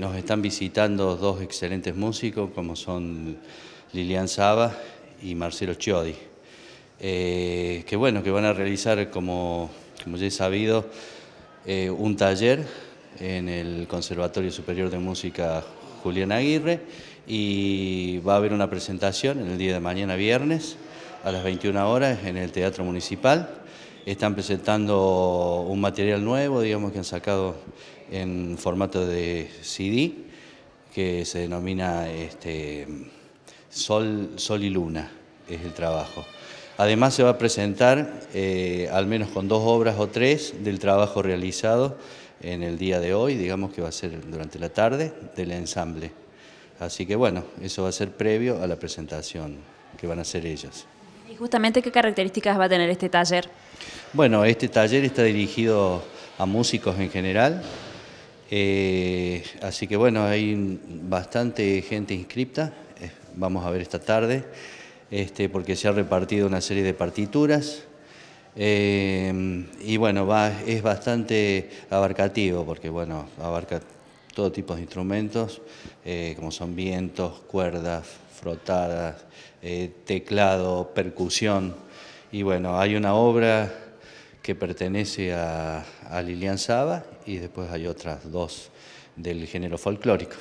Nos están visitando dos excelentes músicos como son Lilian Saba y Marcelo Chiodi, eh, que bueno, que van a realizar como, ya he sabido eh, un taller en el Conservatorio Superior de Música Julián Aguirre y va a haber una presentación el día de mañana viernes a las 21 horas en el Teatro Municipal. Están presentando un material nuevo, digamos, que han sacado en formato de CD que se denomina este, Sol, Sol y Luna, es el trabajo. Además se va a presentar eh, al menos con dos obras o tres del trabajo realizado en el día de hoy, digamos que va a ser durante la tarde, del ensamble. Así que bueno, eso va a ser previo a la presentación que van a hacer ellas. ¿Y justamente qué características va a tener este taller? Bueno, este taller está dirigido a músicos en general, eh, así que bueno, hay bastante gente inscripta, eh, vamos a ver esta tarde, este, porque se ha repartido una serie de partituras. Eh, y bueno, es bastante abarcativo, porque bueno, abarca todo tipo de instrumentos, como son vientos, cuerdas, frotadas, teclado, percusión. Y bueno, hay una obra que pertenece a, Lilian Saba y después hay otras dos del género folclórico.